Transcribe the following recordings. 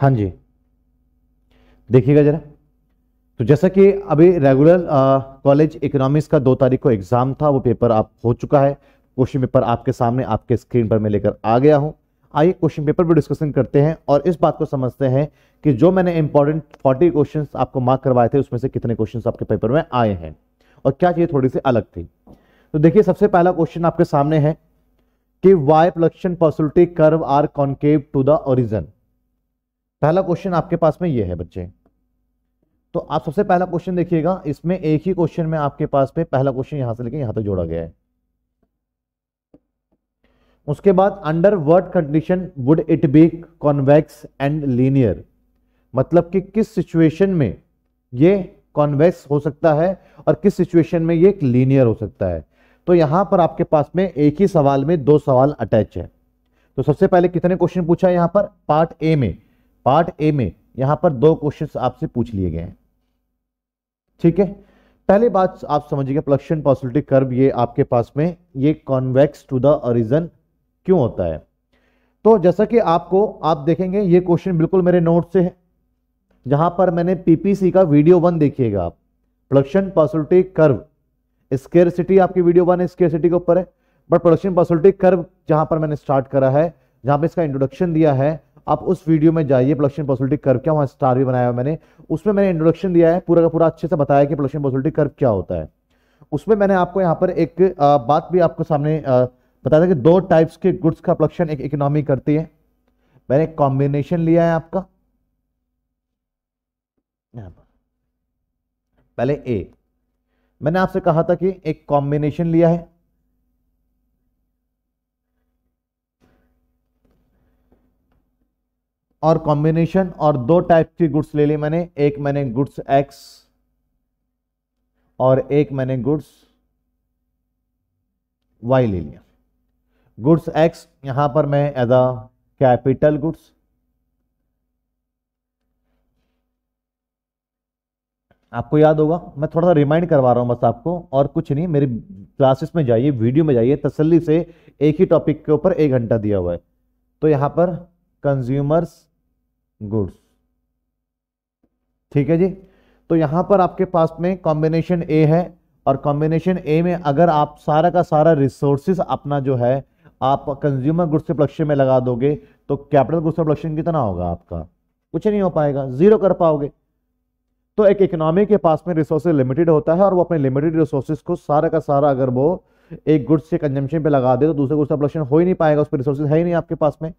हाँ जी देखिएगा जरा तो जैसा कि अभी रेगुलर कॉलेज इकोनॉमिक्स का दो तारीख को एग्जाम था वो पेपर आप हो चुका है क्वेश्चन पेपर आपके सामने आपके स्क्रीन पर मैं लेकर आ गया हूँ आइए क्वेश्चन पेपर पर डिस्कशन करते हैं और इस बात को समझते हैं कि जो मैंने इंपॉर्टेंट फोर्टी क्वेश्चन आपको मार्क करवाए थे उसमें से कितने क्वेश्चन आपके पेपर में आए हैं और क्या चीज़ थोड़ी सी अलग थी तो देखिए सबसे पहला क्वेश्चन आपके सामने है कि why production possibility curve are concave to the origin पहला क्वेश्चन आपके पास में ये है बच्चे तो आप सबसे पहला क्वेश्चन देखिएगा इसमें एक ही क्वेश्चन में आपके पास पे पहला क्वेश्चन यहां से लेके यहां तक तो जोड़ा गया है उसके बाद under what condition would it be convex and linear मतलब कि किस सिचुएशन में ये कॉन्वेक्स हो सकता है और किस सिचुएशन में ये लीनियर हो सकता है तो यहां पर आपके पास में एक ही सवाल में दो सवाल अटैच है तो सबसे पहले कितने क्वेश्चन पूछा है यहां पर पार्ट ए में पार्ट ए में यहां पर दो क्वेश्चन आपसे पूछ लिए गए हैं ठीक है पहले बात आप समझिएगा प्लक्शन पॉसिबिलिटी कर्व ये आपके पास में ये कॉन्वेक्स टू द ओरिजन क्यों होता है तो जैसा कि आपको आप देखेंगे ये क्वेश्चन बिल्कुल मेरे नोट से है जहां पर मैंने पीपीसी का वीडियो वन देखिएगा आप प्रोडक्शन पॉसिबिलिटी कर्व सिटी आपकी वीडियो वन सिटी के ऊपर है बट प्रोडक्शन पॉसिबिलिटी कर्व जहां पर मैंने स्टार्ट करा है जहां पर इसका इंट्रोडक्शन दिया है आप उस वीडियो में जाइए प्रोडक्शन पॉसिबिलिटी कर्व क्या वहाँ स्टार भी बनाया हुआ मैंने उसमें मैंने इंट्रोडक्शन दिया है पूरा का पूरा अच्छे से बताया कि प्रोडक्शन पॉसिबिलिटी कर्व क्या होता है उसमें मैंने आपको यहाँ पर एक बात भी आपको सामने बताया था कि दो टाइप्स के गुड्स का प्रोडक्शन एक इकोनॉमी करती है मैंने कॉम्बिनेशन लिया है आपका पहले ए मैंने आपसे कहा था कि एक कॉम्बिनेशन लिया है और कॉम्बिनेशन और दो टाइप की गुड्स ले ली मैंने एक मैंने गुड्स एक्स और एक मैंने गुड्स वाई ले लिया गुड्स एक्स यहां पर मैं एज अ कैपिटल गुड्स आपको याद होगा मैं थोड़ा सा रिमाइंड करवा रहा हूं बस आपको और कुछ नहीं मेरी क्लासेस में जाइए वीडियो में जाइए तसल्ली से एक ही टॉपिक के ऊपर एक घंटा दिया हुआ है तो यहां पर कंज्यूमर्स गुड्स ठीक है जी तो यहां पर आपके पास में कॉम्बिनेशन ए है और कॉम्बिनेशन ए में अगर आप सारा का सारा रिसोर्सिस अपना जो है आप कंज्यूमर गुड्स के प्रोडक्शन में लगा दोगे तो कैपिटल गुड्स प्रोडक्शन कितना होगा आपका कुछ नहीं हो पाएगा जीरो कर पाओगे तो एक इकोनॉमी के पास में रिसोर्सेज लिमिटेड होता है और वो अपने लिमिटेड रिसोर्सेज को सारा का सारा अगर वो एक गुड्स के कंजम्पशन पे लगा दे तो दूसरे गुड्स का प्रोडक्शन हो ही नहीं पाएगा उस पर रिसोर्सेज है ही नहीं आपके पास में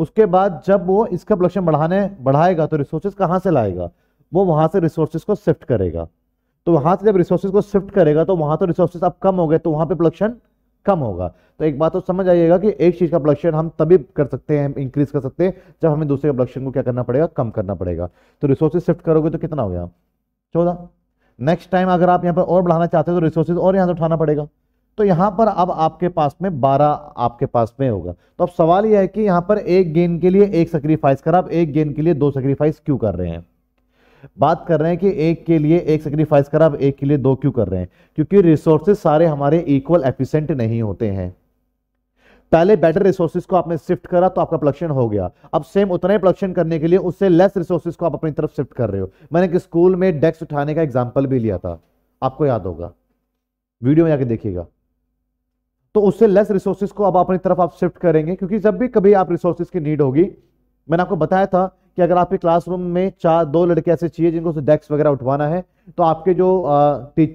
उसके बाद जब वो इसका प्रोडक्शन बढ़ाने बढ़ाएगा तो रिसोर्सेज कहाँ से लाएगा वो वहाँ से रिसोर्सेज को शिफ्ट करेगा तो वहाँ से जब रिसोर्सेज को शिफ्ट करेगा तो वहाँ तो रिसोर्सेज अब कम हो गए तो वहाँ पे प्रोडक्शन कम होगा तो एक बात तो समझ आइएगा कि एक चीज़ का प्रोडक्शन हम तभी कर सकते हैं इंक्रीज कर सकते हैं जब हमें दूसरे के प्रोडक्शन को क्या करना पड़ेगा कम करना पड़ेगा तो रिसोर्सेज शिफ्ट करोगे तो कितना हो गया चौदह नेक्स्ट टाइम अगर आप यहाँ पर और बढ़ाना चाहते हो तो रिसोर्सेज और यहाँ से उठाना पड़ेगा तो यहां पर अब आपके पास में 12 आपके पास में होगा तो अब सवाल यह है कि यहां पर एक गेंद के लिए एक सेक्रीफाइस कर आप एक गेंद के लिए दो सेक्रीफाइस क्यों कर रहे हैं बात कर रहे हैं कि एक के लिए एक सेक्रीफाइस कर आप एक के लिए दो क्यों कर रहे हैं क्योंकि रिसोर्सेज सारे हमारे इक्वल एफिशेंट नहीं होते हैं पहले बेटर रिसोर्सिस को आपने शिफ्ट करा तो आपका प्लक्शन हो गया अब सेम उतना ही प्लक्शन करने के लिए उससे लेस रिसोर्सिस को आप अपनी तरफ शिफ्ट कर रहे हो मैंने एक स्कूल में डेस्क उठाने का एग्जाम्पल भी लिया था आपको याद होगा वीडियो में जाके देखिएगा तो उससे लेस रिसोर्सेज को अब अपनी तरफ आप शिफ्ट करेंगे क्योंकि जब भी कभी आप रिसोर्सेज की नीड होगी मैंने आपको बताया था कि अगर आपके क्लासरूम में चार दो लड़के ऐसे चाहिए जिनको डेस्क वगैरह उठवाना है तो आपके जो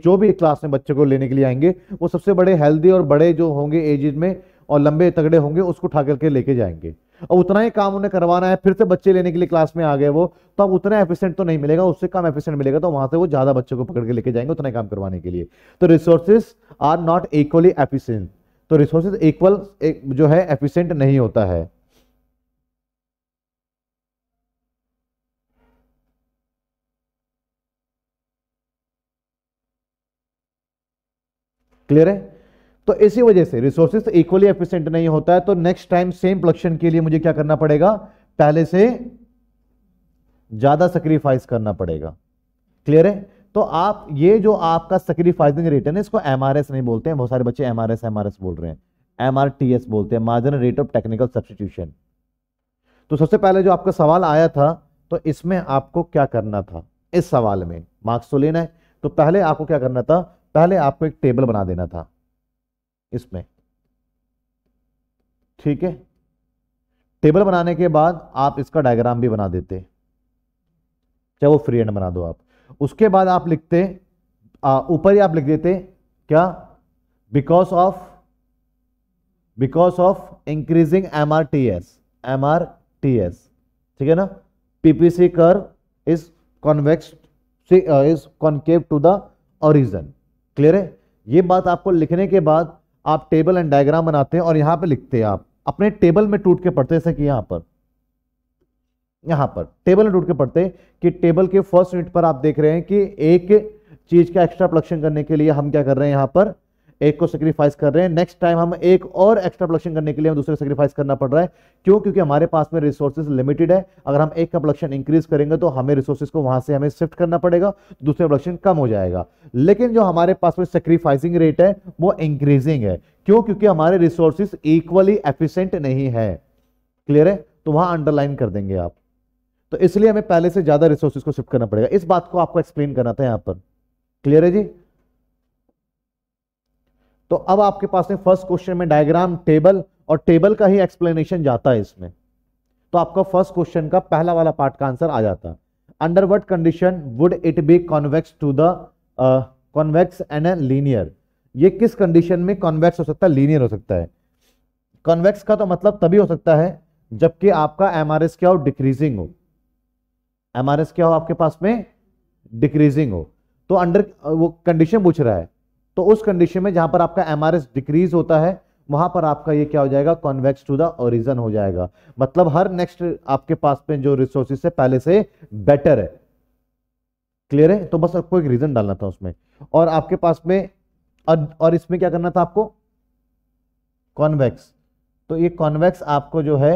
जो भी क्लास में बच्चे को लेने के लिए आएंगे वो सबसे बड़े हेल्दी और बड़े जो होंगे एजेज में और लंबे तगड़े होंगे उसको उठा करके लेके जाएंगे और उतना ही काम उन्हें करवाना है फिर से बच्चे लेने के लिए क्लास में आ गए वो तो अब उतना एफिशिएंट तो नहीं मिलेगा उससे कम एफिशिएंट मिलेगा तो वहां से वो ज्यादा बच्चों को पकड़ के लेके जाएंगे उतना काम करवाने के लिए तो resources are not equally efficient तो रिसोर्सेज इक्वल जो है एफिशिएंट नहीं होता है क्लियर है तो इसी वजह से रिसोर्सेज इक्वली एफिशिएंट नहीं होता है तो नेक्स्ट टाइम सेम प्रोडक्शन के लिए मुझे क्या करना पड़ेगा पहले से ज्यादा सेक्रीफाइस करना पड़ेगा क्लियर है तो आप ये जो आपका फाइजिंग रेट है इसको एम नहीं बोलते हैं बहुत सारे बच्चे एम आर बोल रहे हैं एम बोलते हैं margin rate of technical substitution तो सबसे पहले जो आपका सवाल आया था तो इसमें आपको क्या करना था इस सवाल में मार्क्स तो लेना है तो पहले आपको क्या करना था पहले आपको एक टेबल बना देना था इसमें ठीक है टेबल बनाने के बाद आप इसका डायग्राम भी बना देते चाहे वो फ्री एंड बना दो आप उसके बाद आप लिखते ऊपर ही आप लिख देते क्या because of because of increasing M R T S M R T S ठीक है ना पीपीसी कर is convex is concave to the origin clear है ये बात आपको लिखने के बाद आप टेबल एंड डायग्राम बनाते हैं और यहां पे लिखते हैं आप अपने टेबल में टूट के पढ़ते जैसे कि यहां पर यहां पर टेबल ढूंढ के पढ़ते कि टेबल के फर्स्ट यूनिट पर आप देख रहे हैं कि एक चीज का एक्स्ट्रा प्रोडक्शन करने के लिए हम क्या कर रहे हैं यहां पर एक को सेक्रीफाइस कर रहे हैं नेक्स्ट टाइम हम एक और एक्स्ट्रा प्रोडक्शन करने के लिए हम दूसरे सेक्रीफाइस करना पड़ रहा है क्यों क्योंकि हमारे पास में रिसोर्सेज लिमिटेड है अगर हम एक का प्रोडक्शन इंक्रीज करेंगे तो हमें रिसोर्सेज को वहां से हमें शिफ्ट करना पड़ेगा दूसरे प्रोडक्शन कम हो जाएगा लेकिन जो हमारे पास में सेक्रीफाइसिंग रेट है वो इंक्रीजिंग है क्यों क्योंकि हमारे रिसोर्सेज इक्वली एफिशेंट नहीं है क्लियर है तो वहां अंडरलाइन कर देंगे आप तो इसलिए हमें पहले से ज्यादा रिसोर्सिस को शिफ्ट करना पड़ेगा इस बात को आपको एक्सप्लेन करना था यहां पर क्लियर है जी तो अब आपके पास में फर्स्ट क्वेश्चन में डायग्राम टेबल और टेबल का ही एक्सप्लेनेशन जाता है इसमें तो आपका फर्स्ट क्वेश्चन का पहला वाला पार्ट का आंसर आ जाता है under what condition would it be convex to the convex and linear ये किस कंडीशन में कॉन्वेक्स हो सकता है लीनियर हो सकता है कॉन्वेक्स का तो मतलब तभी हो सकता है जबकि आपका एम आर एस क्या हो डिक्रीजिंग हो एमआरएस क्या हो आपके पास में डिक्रीजिंग हो तो अंडर वो कंडीशन पूछ रहा है तो उस कंडीशन में जहां पर आपका एमआरएस डिक्रीज होता है वहां पर आपका ये क्या हो जाएगा कॉन्वेक्स टू द ओरिजन हो जाएगा मतलब हर नेक्स्ट आपके पास में जो रिसोर्सेस है पहले से बेटर है क्लियर है तो बस आपको एक रीजन डालना था उसमें और आपके पास में और, और इसमें क्या करना था आपको कॉन्वेक्स तो ये कॉन्वेक्स आपको जो है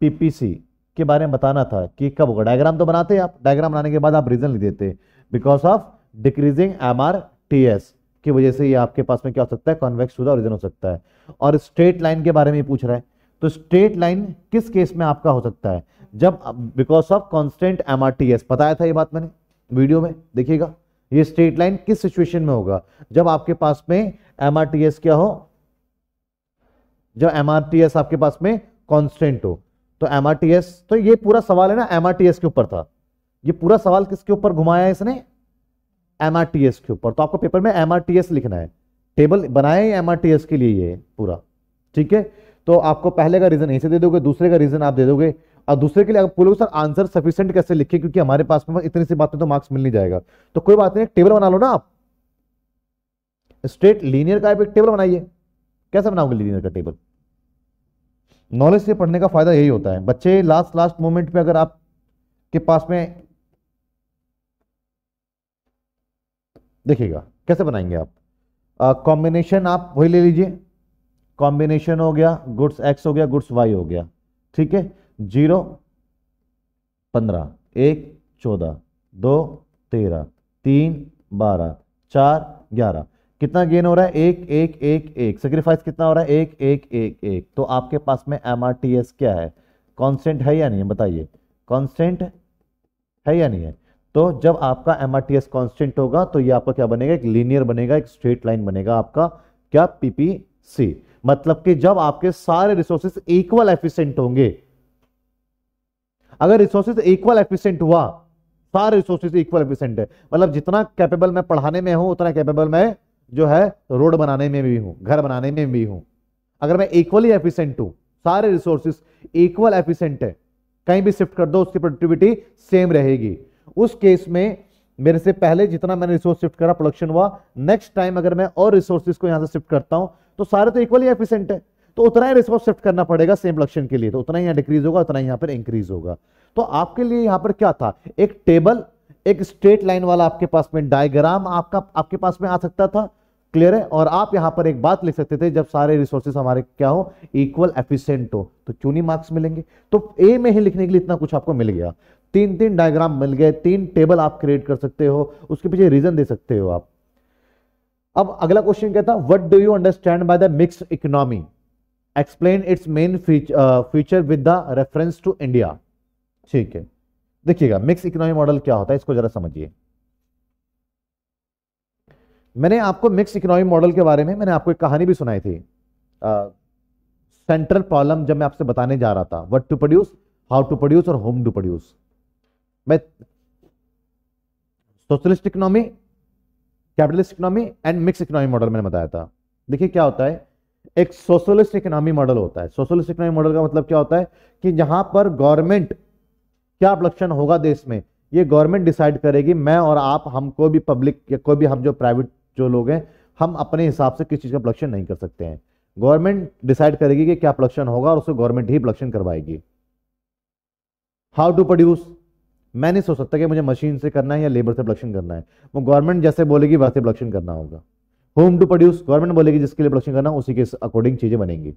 पीपीसी के बारे में बताना था कि कब होगा डायग्राम तो बनाते आप डायग्राम बनाने के बाद आप रीजन लिख देते because of decreasing M R T S की वजह से ये आपके पास में क्या हो सकता है कॉन्वेक्स टू द ओरिजिन हो सकता है और स्ट्रेट लाइन के बारे में पूछ रहा है तो स्ट्रेट लाइन किस केस में आपका हो सकता है जब because of constant M R T S बताया था ये बात मैंने वीडियो में देखिएगा ये स्ट्रेट लाइन किस सिचुएशन में होगा जब आपके पास में एम आर टी एस क्या हो जब एम आर टी एस आपके पास में कॉन्स्टेंट हो तो एम तो ये पूरा सवाल है ना एम के ऊपर था ये पूरा सवाल किसके ऊपर घुमाया है इसने एम के ऊपर तो आपको पेपर में एम लिखना है टेबल बनाया है एम के लिए ये पूरा ठीक है तो आपको पहले का रीजन ऐसे दे दोगे दूसरे का रीजन आप दे दोगे और दूसरे के लिए आप बोलोगे सर आंसर सफिशियंट कैसे लिखे क्योंकि हमारे पास में इतनी सी बात में तो मार्क्स मिल नहीं जाएगा तो कोई बात नहीं टेबल बना लो ना आप स्ट्रेट लीनियर का आप एक टेबल बनाइए कैसे बनाओगे लीनियर का टेबल नॉलेज से पढ़ने का फ़ायदा यही होता है बच्चे लास्ट लास्ट मोमेंट पे अगर आप के पास में देखिएगा कैसे बनाएंगे आप कॉम्बिनेशन आप वही ले लीजिए कॉम्बिनेशन हो गया गुड्स एक्स हो गया गुड्स वाई हो गया ठीक है जीरो पंद्रह एक चौदह दो तेरह तीन बारह चार ग्यारह कितना गेन हो रहा है एक एक एक एक सेक्रीफाइस कितना हो रहा है एक एक एक एक तो आपके पास में एम क्या है कॉन्स्टेंट है या नहीं है बताइए कॉन्स्टेंट है या नहीं है तो जब आपका एम कॉन्स्टेंट होगा तो ये आपका क्या बनेगा एक लीनियर बनेगा एक स्ट्रेट लाइन बनेगा आपका क्या पीपीसी मतलब कि जब आपके सारे रिसोर्सेस इक्वल एफिशिएंट होंगे अगर रिसोर्सेस इक्वल एफिशिएंट हुआ सारे रिसोर्सेज इक्वल एफिशिएंट है मतलब जितना कैपेबल मैं पढ़ाने में हूं उतना कैपेबल मैं जो है रोड बनाने में भी हूं घर बनाने में भी हूं अगर मैं इक्वली एफिशिएंट हूं सारे रिसोर्सिस इक्वल एफिशिएंट है कहीं भी शिफ्ट कर दो उसकी प्रोडक्टिविटी सेम रहेगी उस केस में मेरे से पहले जितना मैंने रिसोर्स शिफ्ट करा प्रोडक्शन हुआ नेक्स्ट टाइम अगर मैं और रिसोर्सिस को यहां से शिफ्ट करता हूं तो सारे तो इक्वली एफिशियंट है तो उतना ही रिसोर्स शिफ्ट करना पड़ेगा सेम प्रोडक्शन के लिए तो उतना ही यहां डिक्रीज होगा उतना ही यहां पर इंक्रीज होगा तो आपके लिए यहां पर क्या था एक टेबल एक स्ट्रेट लाइन वाला आपके पास में डायग्राम आपका आपके पास में आ सकता था क्लियर है और आप यहां पर एक बात लिख सकते थे जब सारे रिसोर्सेस हमारे क्या हो इक्वल एफिशिएंट हो तो चूनी मार्क्स मिलेंगे तो ए में ही लिखने के लिए इतना कुछ आपको मिल गया तीन तीन डायग्राम मिल गए तीन टेबल आप क्रिएट कर सकते हो उसके पीछे रीजन दे सकते हो आप अब अगला क्वेश्चन क्या था what do you understand by the mix economy explain its main feature with the reference to India ठीक है देखिएगा मिक्स इकोनॉमी मॉडल क्या होता है इसको जरा समझिए मैंने आपको मिक्स इकोनॉमी मॉडल के बारे में मैंने आपको एक कहानी भी सुनाई थी सेंट्रल प्रॉब्लम जब मैं आपसे बताने जा रहा था what to produce how to produce और होम टू प्रोड्यूस मैं socialist economy capitalist economy and mix economy model मैंने बताया था देखिए क्या होता है एक सोशलिस्ट इकोनॉमी मॉडल होता है सोशलिस्ट इकोनॉमी मॉडल का मतलब क्या होता है कि जहां पर गवर्नमेंट क्या प्रदूषण होगा देश में ये गवर्नमेंट डिसाइड करेगी मैं और आप हम कोई भी पब्लिक या कोई भी हम जो प्राइवेट जो लोग हैं हम अपने हिसाब से किस चीज़ का प्रदूषण नहीं कर सकते हैं गवर्नमेंट डिसाइड करेगी कि क्या प्रदूषण होगा और उसको गवर्नमेंट ही प्रदूषण करवाएगी हाउ टू प्रोड्यूस मैं नहीं सोच सकता कि मुझे मशीन से करना है या लेबर से प्रोडक्शन करना है वो गवर्नमेंट जैसे बोलेगी वैसे प्रोडक्शन करना होगा होम टू प्रोड्यूस गवर्नमेंट बोलेगी जिसके लिए प्रोडक्शन करना उसी के अकॉर्डिंग चीज़ें बनेंगी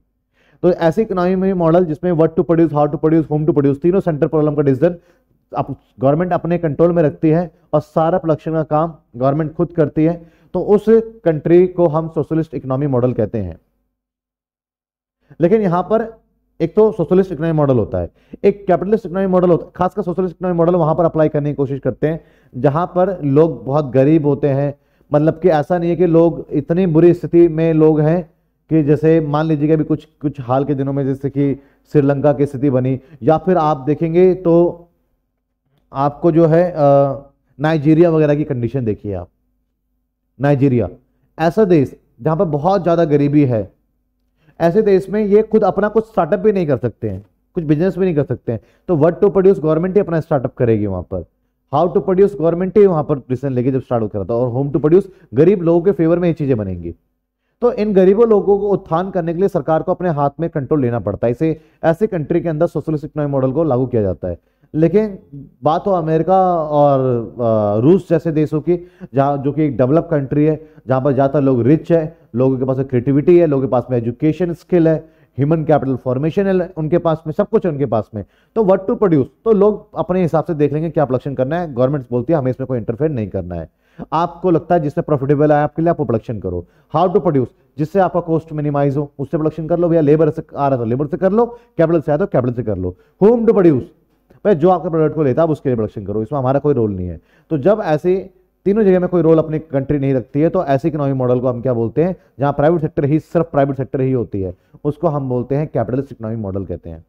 तो ऐसे इकोनॉमी में मॉडल जिसमें what to produce how to produce whom to produce तीनों सेंटर प्रॉब्लम का डिसीजन आप गवर्नमेंट अपने कंट्रोल में रखती है और सारा प्रोडक्शन का काम गवर्नमेंट खुद करती है तो उस कंट्री को हम सोशलिस्ट इकोनॉमी मॉडल कहते हैं लेकिन यहां पर एक तो सोशलिस्ट इकोनॉमी मॉडल होता है एक कैपिटलिस्ट इकोनॉमी मॉडल होता है खासकर सोशलिस्ट इकोनॉमी मॉडल वहां पर अप्लाई करने की कोशिश करते हैं जहां पर लोग बहुत गरीब होते हैं मतलब कि ऐसा नहीं है कि लोग इतनी बुरी स्थिति में लोग हैं कि जैसे मान लीजिए अभी कुछ कुछ हाल के दिनों में जैसे कि श्रीलंका की स्थिति बनी या फिर आप देखेंगे तो आपको जो है नाइजीरिया वगैरह की कंडीशन देखिए आप नाइजीरिया ऐसा देश जहाँ पर बहुत ज़्यादा गरीबी है ऐसे देश में ये खुद अपना कुछ स्टार्टअप भी नहीं कर सकते हैं कुछ बिजनेस भी नहीं कर सकते हैं तो वट टू प्रोड्यूस गवर्नमेंट ही अपना स्टार्टअप करेगी वहां पर हाउ टू प्रोड्यूस गवर्नमेंट ही वहाँ पर डिसीजन लेके जब स्टार्ट करा था और होम टू प्रोड्यूस गरीब लोगों के फेवर में ये चीज़ें बनेंगी तो इन गरीबों लोगों को उत्थान करने के लिए सरकार को अपने हाथ में कंट्रोल लेना पड़ता है इसे ऐसे कंट्री के अंदर सोशलिस्ट इकोनॉमिक मॉडल को लागू किया जाता है लेकिन बात हो अमेरिका और रूस जैसे देशों की जहाँ जो कि एक डेवलप कंट्री है जहाँ पर ज़्यादातर लोग रिच है लोगों के पास क्रिएटिविटी है लोगों के पास में एजुकेशन स्किल है ह्यूमन कैपिटल फॉर्मेशन है उनके पास में सब कुछ है उनके पास में तो वट टू प्रोड्यूस तो लोग अपने हिसाब से देख लेंगे क्या प्रोडक्शन करना है गवर्नमेंट्स बोलती है हमें इसमें कोई इंटरफेयर नहीं करना है आपको लगता है जिससे प्रॉफिटेबल है आपके लिए आप प्रोडक्शन करो हाउ टू प्रोड्यूस जिससे आपका कॉस्ट मिनिमाइज हो उससे प्रोडक्शन कर लो भैया लेबर से आ रहा था लेबर से कर लो कैपिटल से आया तो कैपिटल से कर लो होम टू प्रोड्यूस भाई जो आपका प्रोडक्ट को लेता है उसके लिए प्रोडक्शन करो इसमें हमारा कोई रोल नहीं है तो जब ऐसे तीनों जगह में कोई रोल अपनी कंट्री नहीं रखती है तो ऐसे इकोनॉमी मॉडल को हम क्या बोलते हैं जहां प्राइवेट सेक्टर ही सिर्फ प्राइवेट सेक्टर ही होती है उसको हम बोलते हैं कैपिटलिस्ट इकोनॉमी मॉडल कहते हैं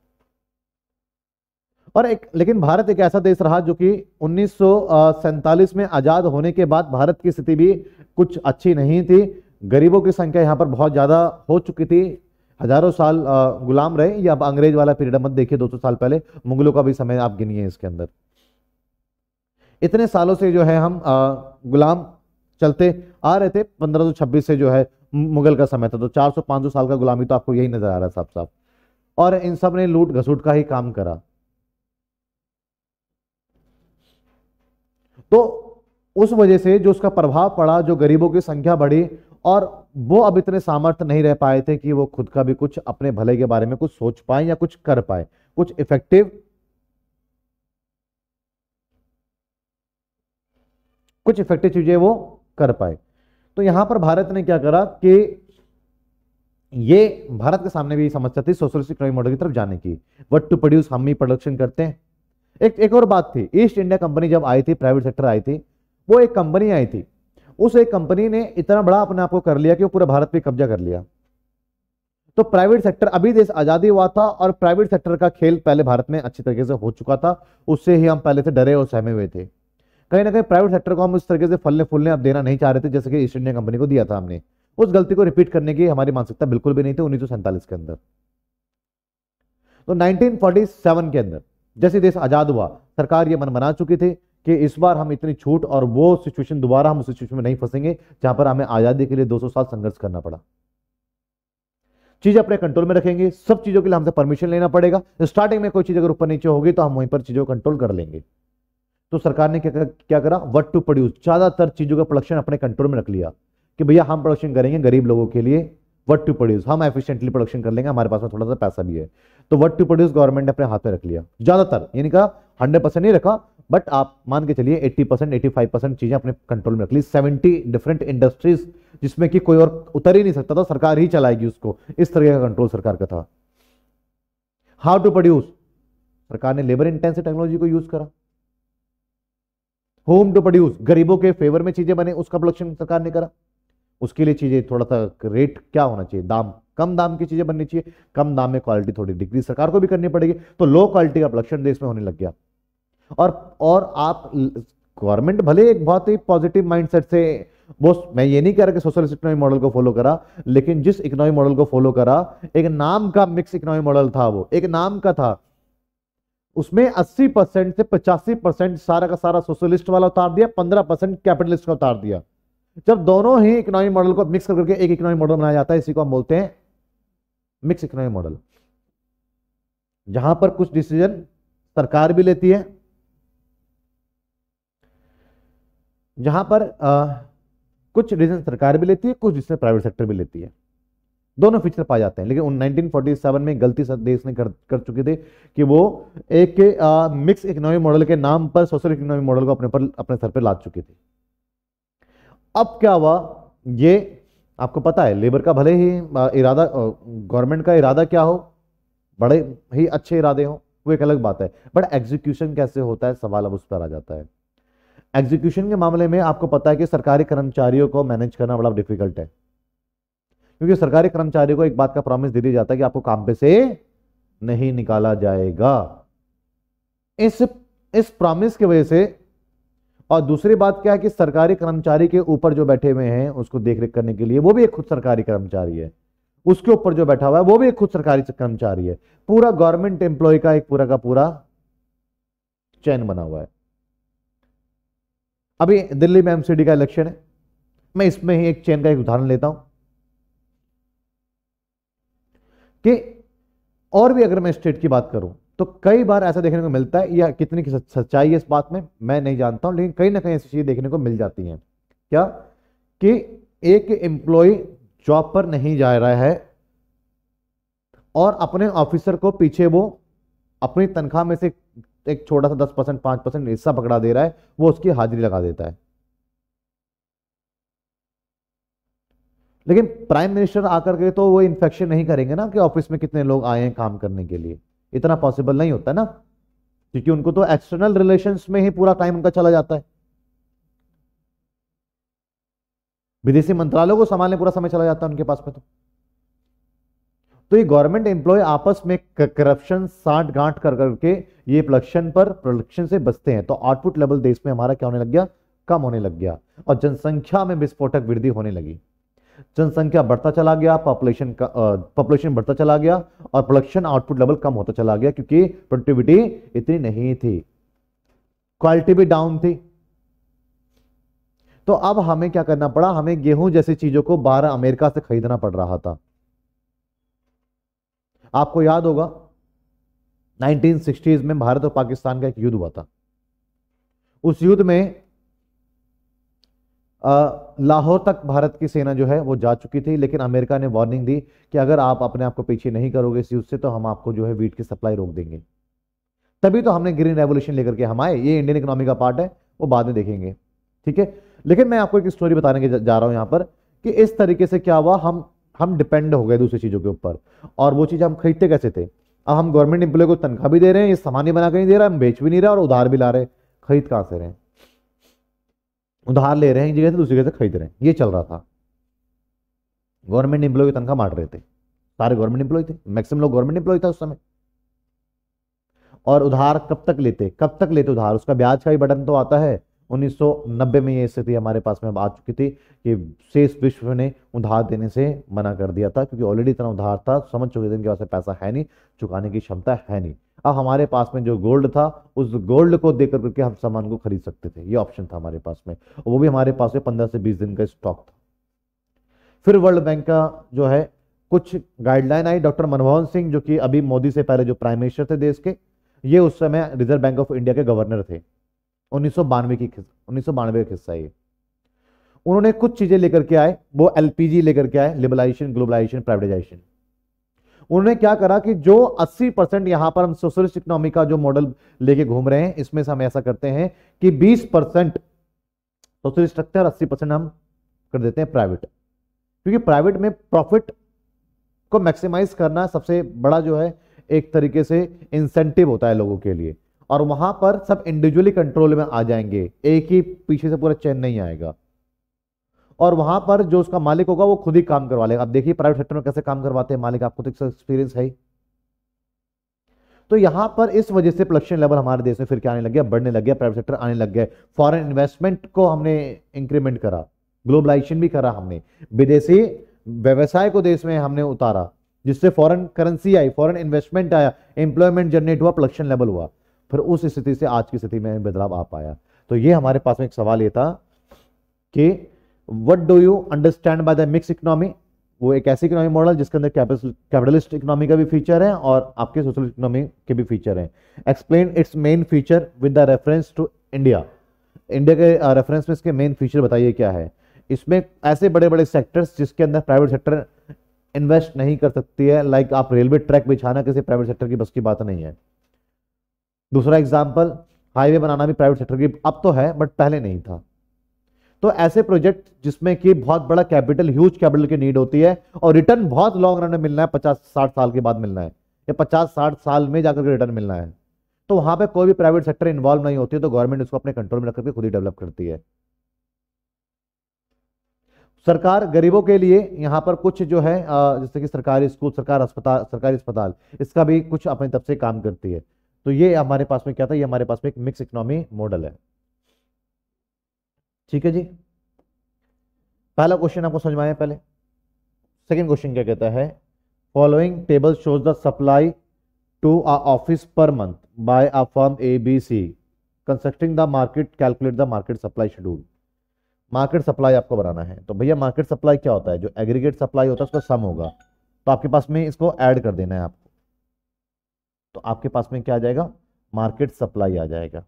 और एक लेकिन भारत एक ऐसा देश रहा जो कि उन्नीस में आज़ाद होने के बाद भारत की स्थिति भी कुछ अच्छी नहीं थी गरीबों की संख्या यहाँ पर बहुत ज़्यादा हो चुकी थी हजारों साल गुलाम रहे या अब अंग्रेज वाला पीरियड मत देखिए 200 साल पहले मुगलों का भी समय आप गिनिए इसके अंदर इतने सालों से जो है हम गुलाम चलते आ रहे थे 1526 से जो है मुगल का समय था तो 400-500 साल का गुलामी तो आपको यही नजर आ रहा है साफ साफ और इन सब ने लूट घसूट का ही काम करा तो उस वजह से जो उसका प्रभाव पड़ा जो गरीबों की संख्या बढ़ी और वो अब इतने सामर्थ्य नहीं रह पाए थे कि वो खुद का भी कुछ अपने भले के बारे में कुछ सोच पाए या कुछ कर पाए कुछ इफेक्टिव कुछ इफेक्टिव चीजें वो कर पाए तो यहां पर भारत ने क्या करा कि ये भारत के सामने भी समस्या थी सोशलिस्ट इकोनॉमिक मॉडल की तरफ जाने की वट टू प्रोड्यूस हम ही प्रोडक्शन करते हैं एक एक और बात थी ईस्ट इंडिया कंपनी जब आई थी प्राइवेट सेक्टर आई थी वो एक कंपनी आई थी उस एक कंपनी ने इतना बड़ा अपने आप को कर लिया कि वो पूरे भारत पे कब्जा कर लिया तो प्राइवेट सेक्टर अभी देश आजादी हुआ था और प्राइवेट सेक्टर का खेल पहले भारत में अच्छी तरीके से हो चुका था उससे ही हम पहले से डरे और सहमे हुए थे कहीं ना कहीं प्राइवेट सेक्टर को हम उस तरीके से फलने फूलने अब देना नहीं चाह रहे थे जैसे कि ईस्ट इंडिया कंपनी को दिया था हमने उस गलती को रिपीट करने की हमारी मानसिकता बिल्कुल भी नहीं थी उन्नीस के अंदर तो नाइनटीन के अंदर जैसे देश आज़ाद हुआ सरकार ये मन बना चुकी थे कि इस बार हम इतनी छूट और वो सिचुएशन दोबारा हम उस सिचुएशन में नहीं फंसेंगे जहां पर हमें आज़ादी के लिए 200 साल संघर्ष करना पड़ा चीज अपने कंट्रोल में रखेंगे सब चीजों के लिए हमसे परमिशन लेना पड़ेगा स्टार्टिंग में कोई चीज अगर ऊपर नीचे होगी तो हम वहीं पर चीजों को कंट्रोल कर लेंगे तो सरकार ने क्या क्या करा वट टू प्रोड्यूस ज्यादातर चीजों का प्रोडक्शन अपने कंट्रोल में रख लिया कि भैया हम प्रोडक्शन करेंगे गरीब लोगों के लिए वट टू प्रोड्यूस हम एफिशिएंटली प्रोडक्शन कर लेंगे हमारे पास में थोड़ा सा पैसा भी है तो वट टू प्रोड्यूस गवर्नमेंट ने अपने हाथ में रख लिया ज्यादातर यानी कहा हंड्रेड परसेंट नहीं रखा बट आप मान के चलिए eighty percent eighty five percent चीजें अपने कंट्रोल में रख ली सेवेंटी डिफरेंट इंडस्ट्रीज जिसमें कि कोई और उतर ही नहीं सकता था सरकार ही चलाएगी उसको इस तरह का कंट्रोल सरकार का था हाउ टू प्रोड्यूस सरकार ने लेबर इंटेंसिव टेक्नोलॉजी को यूज करा होम टू प्रोड्यूस गरीबों के फेवर में चीजें बने उसका प्रोडक्शन सरकार ने करा उसके लिए चीज़ें थोड़ा सा रेट क्या होना चाहिए दाम कम दाम की चीज़ें बननी चाहिए कम दाम में क्वालिटी थोड़ी डिग्री सरकार को भी करनी पड़ेगी तो लो क्वालिटी का प्रोडक्शन देश में होने लग गया और और आप गवर्नमेंट भले एक बहुत ही पॉजिटिव माइंडसेट से वो मैं ये नहीं कह रहा कि सोशलिस्ट इकोनॉमी मॉडल को फॉलो करा लेकिन जिस इकोनॉमी मॉडल को फॉलो करा एक नाम का मिक्स इकोनॉमी मॉडल था वो एक नाम का था उसमें 80 परसेंट से 85 परसेंट सारा का सारा सोशलिस्ट वाला उतार दिया 15 परसेंट कैपिटलिस्ट का उतार दिया जब दोनों ही इकोनॉमी मॉडल को मिक्स करके एक इकोनॉमी मॉडल बनाया जाता है इसी को हम बोलते हैं मिक्स इकोनॉमी मॉडल जहां पर कुछ डिसीजन सरकार भी लेती है जहां पर आ, कुछ डिसीजन सरकार भी लेती है कुछ डिसीजन प्राइवेट सेक्टर भी लेती है दोनों फीचर पाए जाते हैं लेकिन उन 1947 में गलती देश ने कर, कर चुके थे कि वो एक मिक्स इकोनॉमी मॉडल के नाम पर सोशल इकोनॉमी मॉडल को अपने पर अपने सर पर ला चुके थे अब क्या हुआ ये आपको पता है लेबर का भले ही इरादा गवर्नमेंट का इरादा क्या हो बड़े ही अच्छे इरादे हो वो एक अलग बात है बट एग्जीक्यूशन कैसे होता है सवाल अब उस पर आ जाता है एग्जीक्यूशन के मामले में आपको पता है कि सरकारी कर्मचारियों को मैनेज करना बड़ा डिफिकल्ट है क्योंकि सरकारी कर्मचारियों को एक बात का प्रॉमिस दे दिया जाता है कि आपको काम पे से नहीं निकाला जाएगा इस इस प्रॉमिस की वजह से और दूसरी बात क्या है कि सरकारी कर्मचारी के ऊपर जो बैठे हुए हैं उसको देख करने के लिए वो भी एक खुद सरकारी कर्मचारी है उसके ऊपर जो बैठा हुआ है वो भी एक खुद सरकारी कर्मचारी है पूरा गवर्नमेंट एम्प्लॉय का एक पूरा का पूरा चयन बना हुआ है अभी दिल्ली में एमसीडी का इलेक्शन है मैं इसमें ही एक चैन का एक उदाहरण लेता हूं कि और भी अगर मैं स्टेट की बात करूं तो कई बार ऐसा देखने को मिलता है या कितनी की सच्चाई है इस बात में मैं नहीं जानता हूं लेकिन कहीं ना कहीं ऐसी चीजें देखने को मिल जाती हैं क्या कि एक एम्प्लॉय जॉब पर नहीं जा रहा है और अपने ऑफिसर को पीछे वो अपनी तनख्वाह में से एक छोटा सा दस परसेंट पांच परसेंट हिस्सा पकड़ा दे रहा है वो उसकी हाजिरी लगा देता है लेकिन प्राइम मिनिस्टर आकर के तो वो इन्फेक्शन नहीं करेंगे ना कि ऑफिस में कितने लोग आए हैं काम करने के लिए इतना पॉसिबल नहीं होता ना क्योंकि उनको तो एक्सटर्नल रिलेशन में ही पूरा टाइम उनका चला जाता है विदेशी मंत्रालय को संभालने पूरा समय चला जाता है उनके पास में तो तो ये गवर्नमेंट एम्प्लॉय आपस में करप्शन साठ गांठ कर करके ये प्रोडक्शन पर प्रोडक्शन से बचते हैं तो आउटपुट लेवल देश में हमारा क्या होने लग गया कम होने लग गया और जनसंख्या में विस्फोटक वृद्धि होने लगी जनसंख्या बढ़ता चला गया पॉपुलेशन का पॉपुलेशन बढ़ता चला गया और प्रोडक्शन आउटपुट लेवल कम होता चला गया क्योंकि प्रोडक्टिविटी इतनी नहीं थी क्वालिटी भी डाउन थी तो अब हमें क्या करना पड़ा हमें गेहूं जैसी चीजों को बाहर अमेरिका से खरीदना पड़ रहा था आपको याद होगा 1960s में भारत और पाकिस्तान का एक युद्ध हुआ था उस युद्ध में लाहौर तक भारत की सेना जो है वो जा चुकी थी लेकिन अमेरिका ने वार्निंग दी कि अगर आप अपने आप को पीछे नहीं करोगे इस युद्ध से तो हम आपको जो है वीट की सप्लाई रोक देंगे तभी तो हमने ग्रीन रेवोल्यूशन लेकर के हम आए ये इंडियन इकोनॉमी का पार्ट है वो बाद में देखेंगे ठीक है लेकिन मैं आपको एक स्टोरी बताने जा रहा हूं यहां पर कि इस तरीके से क्या हुआ हम हम डिपेंड हो गए दूसरी चीज़ों के ऊपर और वो चीज़ हम खरीदते कैसे थे अब हम गवर्नमेंट एम्प्लॉय को तनख्वाह भी दे रहे हैं ये सामान ही बना के नहीं दे रहा हम बेच भी नहीं रहे और उधार भी ला रहे खरीद कहां से रहे हैं उधार ले रहे हैं एक जगह से दूसरी जगह से खरीद रहे हैं ये चल रहा था गवर्नमेंट एम्प्लॉय की तनख्वाह मार रहे थे सारे गवर्नमेंट एम्प्लॉय थे मैक्सिमम लोग गवर्नमेंट एम्प्लॉय था उस समय और उधार कब तक लेते कब तक लेते उधार उसका ब्याज का भी बटन तो आता है 1990 में ये स्थिति हमारे पास में आ चुकी थी कि शेष विश्व ने उधार देने से मना कर दिया था क्योंकि ऑलरेडी इतना उधार था समझ चुके थे इनके पास पैसा है नहीं चुकाने की क्षमता है नहीं अब हमारे पास में जो गोल्ड था उस गोल्ड को देकर करके हम सामान को खरीद सकते थे ये ऑप्शन था हमारे पास में वो भी हमारे पास में पंद्रह से बीस दिन का स्टॉक था फिर वर्ल्ड बैंक का जो है कुछ गाइडलाइन आई डॉक्टर मनमोहन सिंह जो कि अभी मोदी से पहले जो प्राइम मिनिस्टर थे देश के ये उस समय रिजर्व बैंक ऑफ इंडिया के गवर्नर थे उन्नीस की उन्नीस का हिस्सा ये उन्होंने कुछ चीजें लेकर के आए वो एलपीजी लेकर के आए लिबलाइजेशन ग्लोबलाइजेशन प्राइवेटाइजेशन उन्होंने क्या करा कि जो 80 परसेंट यहां पर हम सोशलिस्ट इकोनॉमी का जो मॉडल लेके घूम रहे हैं इसमें से हम ऐसा करते हैं कि 20 परसेंट सोशल स्ट्रक्चर 80 परसेंट हम कर देते हैं प्राइवेट क्योंकि प्राइवेट में प्रॉफिट को मैक्सिमाइज करना सबसे बड़ा जो है एक तरीके से इंसेंटिव होता है लोगों के लिए और वहां पर सब इंडिविजुअली कंट्रोल में आ जाएंगे एक ही पीछे से पूरा चैन नहीं आएगा और वहां पर जो उसका मालिक होगा वो खुद ही काम करवा लेगा आप देखिए प्राइवेट सेक्टर में कैसे काम करवाते हैं मालिक आपको तो एक्सपीरियंस है तो यहां पर इस वजह से प्रोडक्शन लेवल हमारे देश में फिर क्या आने लग गया बढ़ने लग गया प्राइवेट सेक्टर आने लग गया फॉरेन इन्वेस्टमेंट को हमने इंक्रीमेंट करा ग्लोबलाइजेशन भी करा हमने विदेशी व्यवसाय को देश में हमने उतारा जिससे फॉरेन करेंसी आई फॉरेन इन्वेस्टमेंट आया एम्प्लॉयमेंट जनरेट हुआ प्रोडक्शन लेवल हुआ फिर उस स्थिति से आज की स्थिति में बदलाव आ पाया तो ये हमारे पास में एक सवाल ये था कि what do you understand by the mix economy वो एक ऐसी इकोनॉमी मॉडल जिसके अंदर कैपिटलिस्ट इकोनॉमी का भी फीचर है और आपके सोशल इकोनॉमी के भी फीचर हैं explain its main feature with the reference to India India के रेफरेंस uh, में इसके मेन फीचर बताइए क्या है इसमें ऐसे बड़े बड़े सेक्टर्स जिसके अंदर प्राइवेट सेक्टर इन्वेस्ट नहीं कर सकती है लाइक like आप रेलवे ट्रैक बिछाना किसी प्राइवेट सेक्टर की बस की बात नहीं है दूसरा एग्जाम्पल हाईवे बनाना भी प्राइवेट सेक्टर की अब तो है बट पहले नहीं था तो ऐसे प्रोजेक्ट जिसमें कि बहुत बड़ा कैपिटल ह्यूज कैपिटल की नीड होती है और रिटर्न बहुत लॉन्ग रन में मिलना है पचास साठ साल के बाद मिलना है या पचास साठ साल में जाकर के रिटर्न मिलना है तो वहां पे कोई भी प्राइवेट सेक्टर इन्वॉल्व नहीं होती है तो गवर्नमेंट उसको अपने कंट्रोल में रखकर खुद ही डेवलप करती है सरकार गरीबों के लिए यहां पर कुछ जो है जैसे कि सरकारी स्कूल सरकार अस्पताल सरकारी अस्पताल इसका भी कुछ अपनी तरफ से काम करती है तो ये हमारे पास में क्या था ये हमारे पास में एक मिक्स इकोनॉमी मॉडल है ठीक है जी पहला क्वेश्चन आपको समझ में आया पहले सेकेंड क्वेश्चन क्या कहता है following table shows the supply to a office per month by a firm A B C constructing the market calculate the market supply schedule market supply आपको बनाना है तो भैया मार्केट सप्लाई क्या होता है जो एग्रीगेट सप्लाई होता है उसका सम होगा तो आपके पास में इसको ऐड कर देना है आपको तो आपके पास में क्या आ जाएगा मार्केट सप्लाई आ जाएगा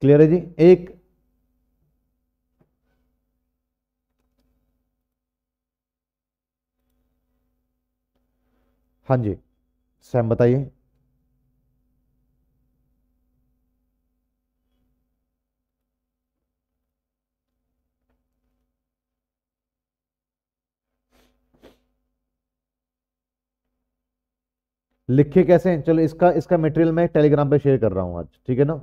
क्लियर है जी एक हाँ जी सैम बताइए लिखे कैसे हैं चलो इसका इसका मटेरियल मैं टेलीग्राम पे शेयर कर रहा हूँ आज ठीक है ना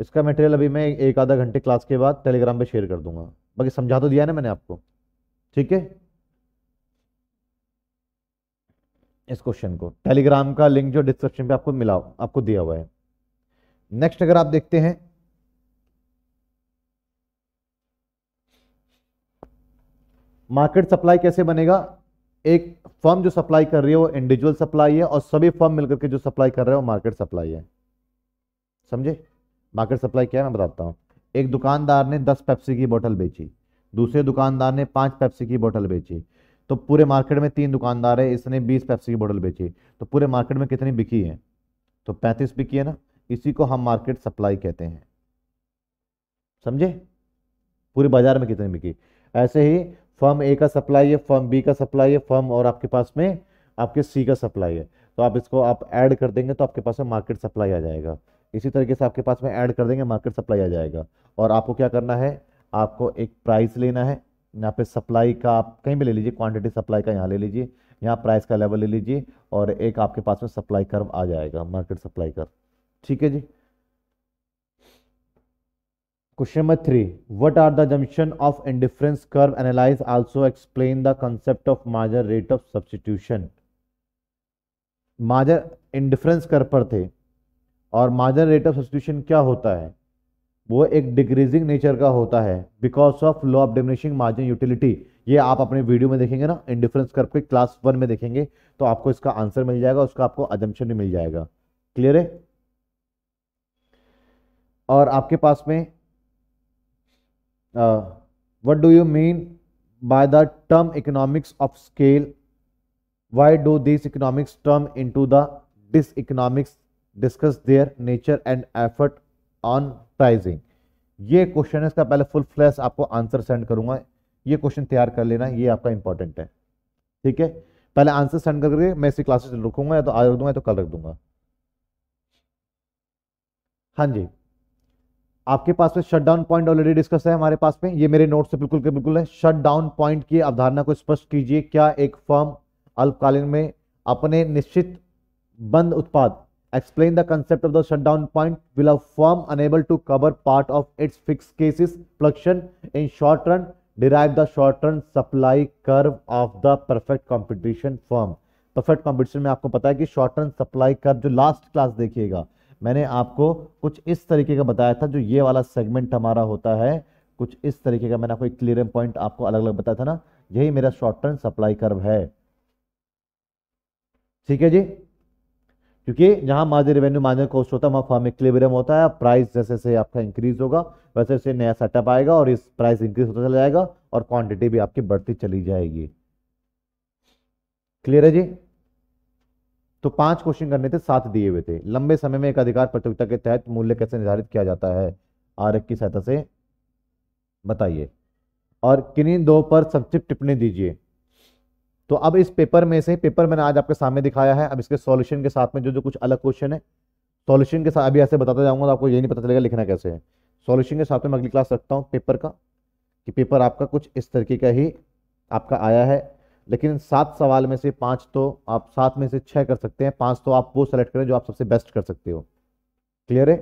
इसका मटेरियल अभी मैं एक आधा घंटे क्लास के बाद टेलीग्राम पे शेयर कर दूंगा बाकी समझा तो दिया ना मैंने आपको ठीक है इस क्वेश्चन को टेलीग्राम का लिंक जो डिस्क्रिप्शन पे आपको मिला आपको दिया हुआ है नेक्स्ट अगर आप देखते हैं मार्केट सप्लाई कैसे बनेगा एक फर्म जो सप्लाई कर रही है वो इंडिविजुअल सप्लाई है और सभी फर्म मिलकर के जो सप्लाई कर रहे हैं वो मार्केट सप्लाई है समझे मार्केट सप्लाई क्या है मैं बताता हूँ एक दुकानदार ने दस पेप्सी की बोतल बेची दूसरे दुकानदार ने पांच पेप्सी की बोतल बेची तो पूरे मार्केट में तीन दुकानदार है इसने बीस पैप्सी की बोतल बेची तो पूरे मार्केट में कितनी बिकी है तो पैंतीस बिकी है ना इसी को हम मार्केट सप्लाई कहते हैं समझे पूरे बाजार में कितनी बिकी ऐसे ही फर्म ए का सप्लाई है फर्म बी का सप्लाई है फर्म और आपके पास में आपके सी का सप्लाई है तो आप इसको आप ऐड कर देंगे तो आपके पास में मार्केट सप्लाई आ जाएगा इसी तरीके से आपके पास में ऐड कर देंगे मार्केट सप्लाई आ जाएगा और आपको क्या करना है आपको एक प्राइस लेना है यहाँ पे सप्लाई का आप कहीं भी ले लीजिए क्वांटिटी सप्लाई का यहाँ ले लीजिए यहाँ प्राइस का लेवल ले लीजिए और एक आपके पास में सप्लाई कर्व आ जाएगा मार्केट सप्लाई कर्व ठीक है जी question number three what are the junction of indifference curve analyse also explain the concept of major rate of substitution major indifference curve पर थे और माजर रेट ऑफ सब्सटीट्यूशन क्या होता है वो एक डिक्रीजिंग नेचर का होता है because of law of diminishing margin utility ये आप अपने वीडियो में देखेंगे ना इंडिफरेंस कर्व के क्लास वन में देखेंगे तो आपको इसका आंसर मिल जाएगा उसका आपको अजम्पन भी मिल जाएगा क्लियर है और आपके पास में what do you mean by the term economics of scale why do this economics term in to the dis economics discuss their nature and effort on pricing ये क्वेश्चन है इसका पहले फुल फ्लैश आपको आंसर सेंड करूंगा ये question तैयार कर लेना ये आपका इंपॉर्टेंट है ठीक है पहले आंसर सेंड करके मैं इसी क्लासेस रुकूंगा या तो आज रख दूंगा या तो कल रख दूंगा हाँ जी आपके पास में shut down point already discuss है हमारे पास में ये मेरे नोट से बिल्कुल के बिल्कुल है शट डाउन पॉइंट की अवधारणा को स्पष्ट कीजिए क्या एक फर्म अल्पकालीन में अपने निश्चित बंद उत्पाद explain the concept of the shutdown point will a firm unable to cover part of its fixed cases fluctuation in short run derive the short run supply curve of the perfect competition firm perfect competition में आपको पता है कि short run supply curve जो last class देखिएगा मैंने आपको कुछ इस तरीके का बताया था जो ये वाला सेगमेंट हमारा होता है कुछ इस तरीके का मैंने आपको एक क्लियर पॉइंट आपको अलग अलग बताया था ना यही मेरा शॉर्ट टर्म सप्लाई कर्व है ठीक है जी क्योंकि जहां मार्जिन रेवेन्यू मार्जिन कॉस्ट होता है वहां फॉर्म इक्लेबरम होता है प्राइस जैसे जैसे आपका इंक्रीज होगा वैसे वैसे नया सेटअप आएगा और इस प्राइस इंक्रीज होता चला जाएगा और क्वांटिटी भी आपकी बढ़ती चली जाएगी क्लियर है जी तो पांच क्वेश्चन करने थे सात दिए हुए थे लंबे समय में एक अधिकार प्रतियोगिता के तहत मूल्य कैसे निर्धारित किया जाता है आरक की सहायता से बताइए और किन्हीं दो पर संक्षिप्त टिप्पणी दीजिए तो अब इस पेपर में से पेपर मैंने आज आपके सामने दिखाया है अब इसके सॉल्यूशन के साथ में जो जो कुछ अलग क्वेश्चन है सॉल्यूशन के साथ अभी ऐसे बताता जाऊंगा तो आपको ये नहीं पता चलेगा लिखना कैसे है सॉल्यूशन के साथ में मैं अगली क्लास रखता हूँ पेपर का कि पेपर आपका कुछ इस तरीके का ही आपका आया है लेकिन सात सवाल में से पाँच तो आप सात में से छः कर सकते हैं पाँच तो आप वो सेलेक्ट करें जो आप सबसे बेस्ट कर सकते हो क्लियर है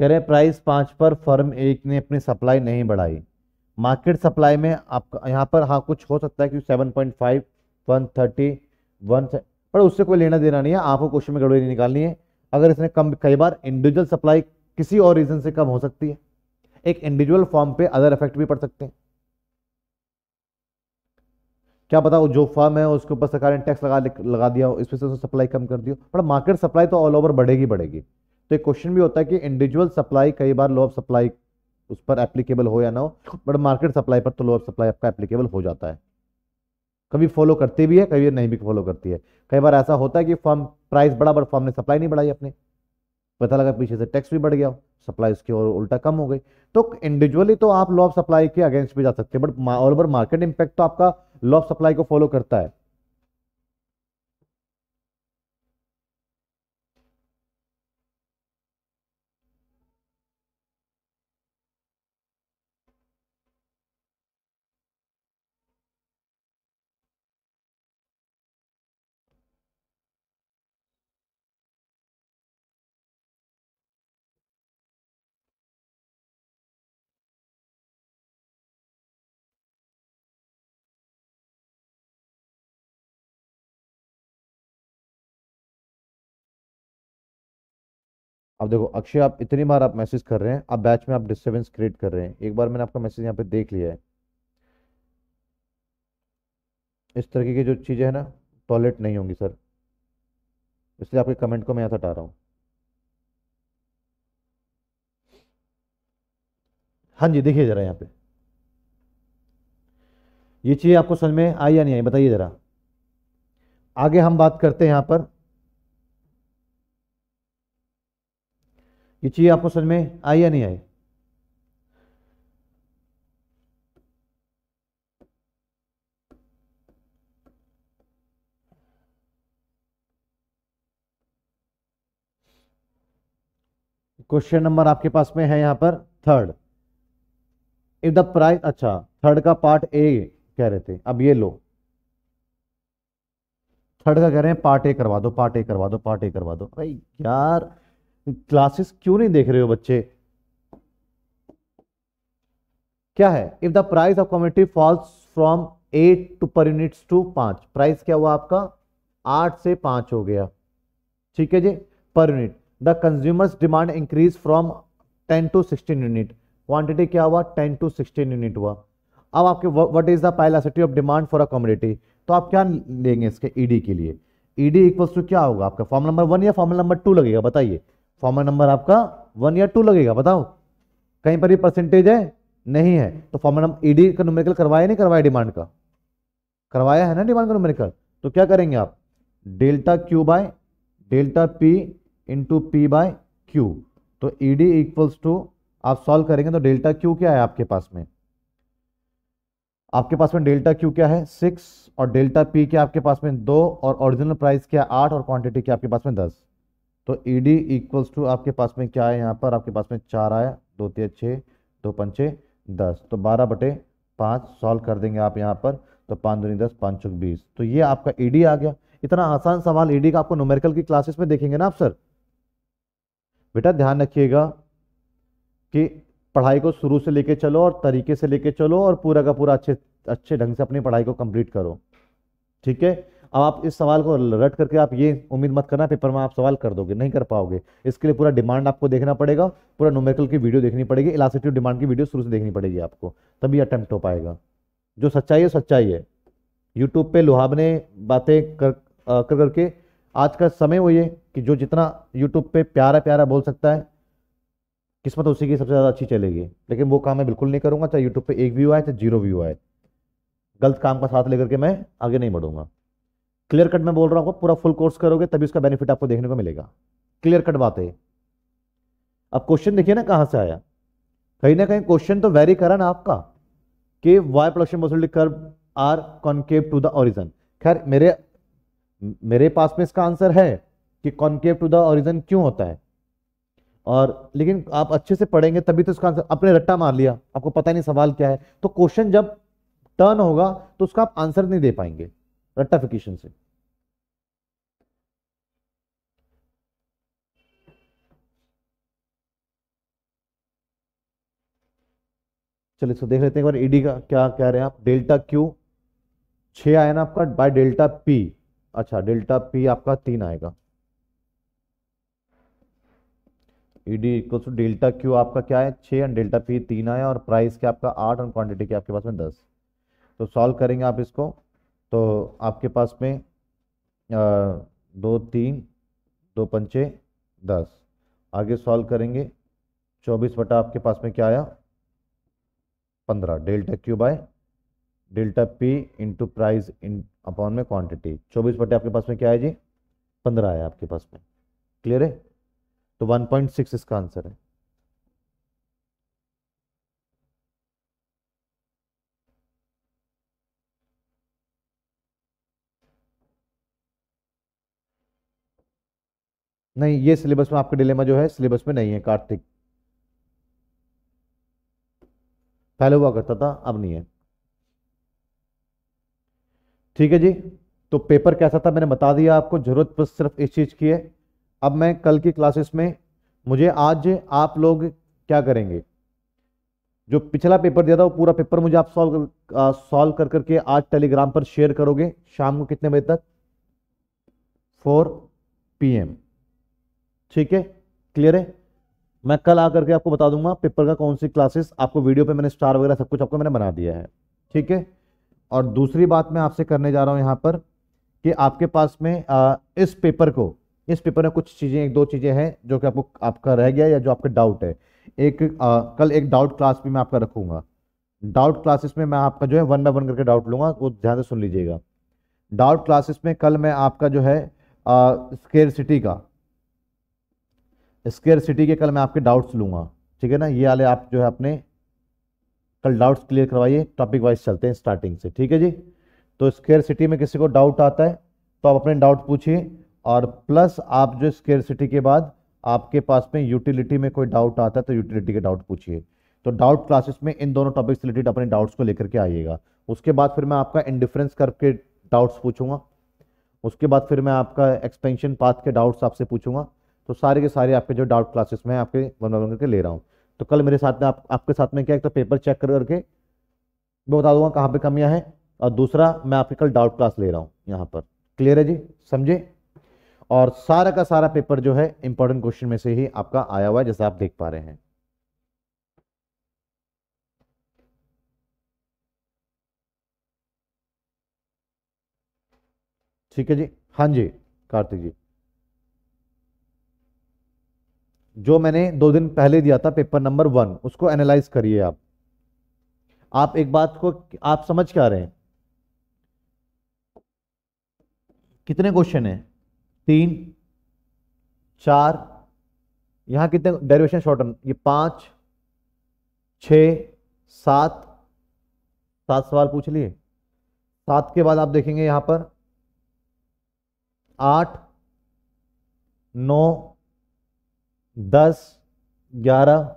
कह रहे हैं प्राइस पाँच पर फर्म एक ने अपनी सप्लाई नहीं बढ़ाई मार्केट सप्लाई में आपका यहाँ पर हाँ कुछ हो सकता है कि seven point five one thirty one पर उससे कोई लेना देना नहीं है आपको क्वेश्चन में गड़बड़ी निकालनी है अगर इसने कम कई बार इंडिविजुअल सप्लाई किसी और रीजन से कम हो सकती है एक इंडिविजुअल फॉर्म पे अदर इफेक्ट भी पड़ सकते हैं क्या पता वो जो फॉर्म है उसके ऊपर सरकार ने टैक्स लगा लगा दिया हो इस वजह से सप्लाई कम कर हो पर मार्केट सप्लाई तो ऑल ओवर बढ़ेगी बढ़ेगी तो एक क्वेश्चन भी होता है कि इंडिविजुअल सप्लाई कई बार लो ऑफ सप्लाई उस पर एप्लीकेबल हो या ना हो बट मार्केट सप्लाई पर तो लो ऑफ सप्लाई आपका एप्लीकेबल हो जाता है कभी फॉलो करती भी है कभी नहीं भी फॉलो करती है कई बार ऐसा होता है कि फॉर्म प्राइस बढ़ा बट फॉर्म ने सप्लाई नहीं बढ़ाई अपने पता लगा पीछे से टैक्स भी बढ़ गया सप्लाई उसकी और उल्टा कम हो गई तो इंडिविजुअली तो आप लॉ ऑफ सप्लाई के अगेंस्ट भी जा सकते हैं but all over market impact तो आपका लॉ ऑफ सप्लाई को फॉलो करता है अब देखो अक्षय आप इतनी बार आप मैसेज कर रहे हैं आप बैच में आप डिस्टर्बेंस क्रिएट कर रहे हैं एक बार मैंने आपका मैसेज यहाँ पे देख लिया है इस तरीके की जो चीज़ें हैं ना टॉयलेट नहीं होंगी सर इसलिए आपके कमेंट को मैं यहाँ हटा रहा हूँ हाँ जी देखिए ज़रा यहाँ पे ये चीज़ आपको समझ में आई या नहीं आई बताइए ज़रा आगे हम बात करते हैं यहाँ पर ये चीज़ आपको समझ में आई या नहीं आई क्वेश्चन नंबर आपके पास में है यहां पर थर्ड इफ द प्राइस अच्छा थर्ड का पार्ट ए कह रहे थे अब ये लो थर्ड का कह रहे हैं पार्ट ए करवा दो पार्ट ए करवा दो पार्ट ए करवा दो भाई यार क्लासेस क्यों नहीं देख रहे हो बच्चे क्या है if the price of commodity falls from eight to per units to पांच प्राइस क्या हुआ आपका आठ से पांच हो गया ठीक है जी per unit the consumers demand increase from ten to sixteen unit quantity क्या हुआ टेन टू सिक्सटीन यूनिट हुआ अब आपके व्हाट इज द पैलासिटी of demand for a commodity तो आप क्या लेंगे इसके ईडी e के लिए ईडी इक्वल्स टू क्या होगा आपका फॉर्म नंबर वन या फॉर्मल नंबर टू लगेगा बताइए फॉर्मल नंबर आपका वन या टू लगेगा बताओ कहीं पर ये परसेंटेज है नहीं है तो फॉर्मल नंबर ईडी e का न्यूमेरिकल करवाया नहीं करवाया डिमांड का करवाया है ना डिमांड का न्यूमेरिकल तो क्या करेंगे आप delta Q by delta P into P by Q तो ईडी इक्वल्स टू आप सॉल्व करेंगे तो डेल्टा क्यू क्या है आपके पास में आपके पास में डेल्टा क्यू क्या है सिक्स और डेल्टा पी क्या आपके पास में दो और ओरिजिनल प्राइस क्या आठ और क्वांटिटी क्या आपके पास में दस तो ई डी इक्वल्स टू आपके पास में क्या है यहाँ पर आपके पास में चार आया दो तीन छः दो पंचे दस तो बारह बटे पाँच सॉल्व कर देंगे आप यहाँ पर तो पाँच दूनी दस पाँच छुक बीस तो ये आपका डी e आ गया इतना आसान सवाल डी e का आपको नोमेरिकल की क्लासेस में देखेंगे ना आप सर बेटा ध्यान रखिएगा कि पढ़ाई को शुरू से लेके चलो और तरीके से लेके चलो और पूरा का पूरा अच्छे अच्छे ढंग से अपनी पढ़ाई को कंप्लीट करो ठीक है अब आप इस सवाल को रट करके आप ये उम्मीद मत करना पेपर में आप सवाल कर दोगे नहीं कर पाओगे इसके लिए पूरा डिमांड आपको देखना पड़ेगा पूरा नोमेकल की वीडियो देखनी पड़ेगी इलास्टिव डिमांड की वीडियो शुरू से देखनी पड़ेगी आपको तभी अटैम्प्ट हो पाएगा जो सच्चाई है सच्चाई है यूट्यूब पर लोहाबने बातें कर कर करके आज का समय वो ये कि जो जितना यूट्यूब पर प्यारा प्यारा बोल सकता है किस्मत उसी की सबसे ज़्यादा अच्छी चलेगी लेकिन वो काम मैं बिल्कुल नहीं करूँगा चाहे यूट्यूब पर एक व्यू आए चाहे जीरो व्यू आए गलत काम का साथ लेकर के मैं आगे नहीं बढ़ूंगा क्लियर कट मैं बोल रहा हूं पूरा फुल कोर्स करोगे तभी उसका बेनिफिट आपको देखने को मिलेगा क्लियर कट बात है अब क्वेश्चन देखिए ना कहां से आया कहीं ना कहीं क्वेश्चन तो वेरी करा ना आपका कि why production possibility curve are concave to the origin खैर मेरे मेरे पास में इसका आंसर है कि कॉन्केव टू द ओरिजन क्यों होता है और लेकिन आप अच्छे से पढ़ेंगे तभी तो इसका आंसर आपने रट्टा मार लिया आपको पता नहीं सवाल क्या है तो क्वेश्चन जब टर्न होगा तो उसका आप आंसर नहीं दे पाएंगे रट्टाफिकेशन से चलिए इसको देख लेते हैं एक बार ईडी e का क्या कह रहे हैं आप डेल्टा क्यू छ आया ना आपका बाय डेल्टा पी अच्छा डेल्टा पी आपका तीन आएगा ईडी e को डेल्टा क्यू आपका क्या है छः एंड डेल्टा पी तीन आया और प्राइस क्या आपका आठ और क्वांटिटी के आपके पास में दस तो सॉल्व करेंगे आप इसको तो आपके पास में दो तीन दो पंचे दस आगे सॉल्व करेंगे चौबीस बटा आपके पास में क्या आया पंद्रह delta Q by delta P into price in upon में क्वांटिटी चौबीस बटे आपके पास में क्या है जी पंद्रह आया आपके पास में क्लियर है तो वन पॉइंट सिक्स इसका आंसर है नहीं ये सिलेबस में आपका डिलेमा जो है सिलेबस में नहीं है कार्तिक पहले हुआ करता था अब नहीं है ठीक है जी तो पेपर कैसा था मैंने बता दिया आपको जरूरत बस सिर्फ इस चीज़ की है अब मैं कल की क्लासेस में मुझे आज आप लोग क्या करेंगे जो पिछला पेपर दिया था वो पूरा पेपर मुझे आप सॉल्व सॉल्व कर करके आज टेलीग्राम पर शेयर करोगे शाम को कितने बजे तक फोर पीएम ठीक है क्लियर है मैं कल आकर के आपको बता दूंगा पेपर का कौन सी क्लासेस आपको वीडियो पे मैंने स्टार वगैरह सब कुछ आपको मैंने बना दिया है ठीक है और दूसरी बात मैं आपसे करने जा रहा हूँ यहाँ पर कि आपके पास में आ, इस पेपर को इस पेपर में कुछ चीज़ें एक दो चीज़ें हैं जो कि आपको आपका रह गया या जो आपका डाउट है एक आ, कल एक डाउट क्लास भी मैं आपका रखूँगा डाउट क्लासेस में मैं आपका जो है वन बाय वन करके डाउट लूँगा वो ध्यान से सुन लीजिएगा डाउट क्लासेस में कल मैं आपका जो है स्केयर सिटी का स्केयर सिटी के कल मैं आपके डाउट्स लूँगा ठीक है ना ये वाले आप जो है अपने कल डाउट्स क्लियर करवाइए टॉपिक वाइज चलते हैं स्टार्टिंग से ठीक है जी तो स्केयर सिटी में किसी को डाउट आता है तो आप अपने डाउट पूछिए और प्लस आप जो स्केयर सिटी के बाद आपके पास में यूटिलिटी में कोई डाउट आता है तो यूटिलिटी के डाउट पूछिए तो डाउट क्लासेस में इन दोनों टॉपिक्स रिलेटेड अपने डाउट्स को लेकर के आइएगा उसके बाद फिर मैं आपका इंडिफरेंस कर्व के डाउट्स पूछूंगा उसके बाद फिर मैं आपका एक्सपेंशन पाथ के डाउट्स आपसे पूछूंगा तो सारे के सारे आपके जो डाउट क्लासेस में आपके वन बाय वन करके ले रहा हूँ तो कल मेरे साथ में आप आपके साथ में क्या एक तो पेपर चेक कर करके मैं बता दूंगा कहाँ पे कमियाँ हैं और दूसरा मैं आपके कल डाउट क्लास ले रहा हूँ यहाँ पर क्लियर है जी समझे और सारा का सारा पेपर जो है इंपॉर्टेंट क्वेश्चन में से ही आपका आया हुआ है जैसा आप देख पा रहे हैं ठीक है जी हाँ जी कार्तिक जी जो मैंने दो दिन पहले दिया था पेपर नंबर वन उसको एनालाइज करिए आप आप एक बात को आप समझ क्या रहे हैं कितने क्वेश्चन हैं तीन चार यहां कितने डेरिवेशन शॉर्टन ये पांच छ सात सात सवाल पूछ लिए सात के बाद आप देखेंगे यहां पर आठ नौ दस ग्यारह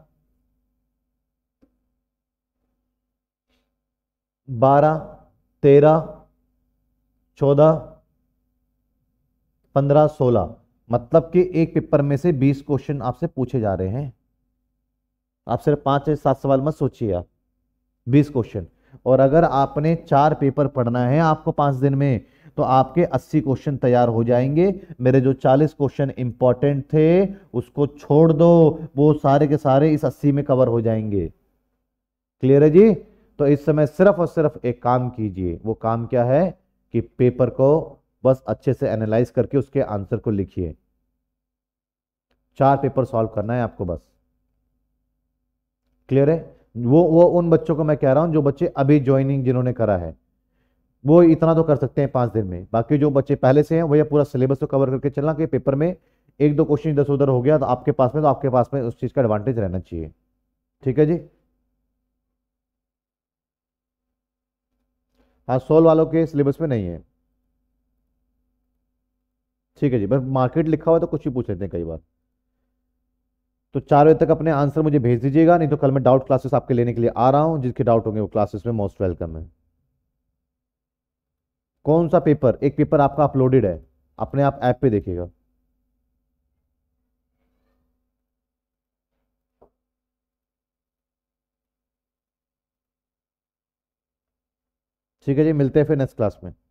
बारह तेरह चौदह पंद्रह सोलह मतलब कि एक पेपर में से बीस क्वेश्चन आपसे पूछे जा रहे हैं आप सिर्फ पांच से सात सवाल मत सोचिए आप बीस क्वेश्चन और अगर आपने चार पेपर पढ़ना है आपको पांच दिन में तो आपके 80 क्वेश्चन तैयार हो जाएंगे मेरे जो 40 क्वेश्चन इंपॉर्टेंट थे उसको छोड़ दो वो सारे के सारे इस 80 में कवर हो जाएंगे क्लियर है जी तो इस समय सिर्फ और सिर्फ एक काम कीजिए वो काम क्या है कि पेपर को बस अच्छे से एनालाइज करके उसके आंसर को लिखिए चार पेपर सॉल्व करना है आपको बस क्लियर है वो वो उन बच्चों को मैं कह रहा हूं जो बच्चे अभी ज्वाइनिंग जिन्होंने करा है वो इतना तो कर सकते हैं पाँच दिन में बाकी जो बच्चे पहले से हैं वही पूरा सिलेबस को कवर करके चलना कि पेपर में एक दो क्वेश्चन इधर उधर हो गया तो आपके पास में तो आपके पास में उस चीज़ का एडवांटेज रहना चाहिए ठीक है जी हाँ सोल वालों के सिलेबस में नहीं है ठीक है जी बस मार्केट लिखा हुआ तो कुछ ही पूछ लेते हैं कई बार तो चार बजे तक अपने आंसर मुझे भेज दीजिएगा नहीं तो कल मैं डाउट क्लासेस आपके लेने के लिए आ रहा हूँ जिसके डाउट होंगे वो क्लासेस में मोस्ट वेलकम है कौन सा पेपर एक पेपर आपका अपलोडेड है अपने आप ऐप पे देखिएगा ठीक है जी मिलते हैं फिर नेक्स्ट क्लास में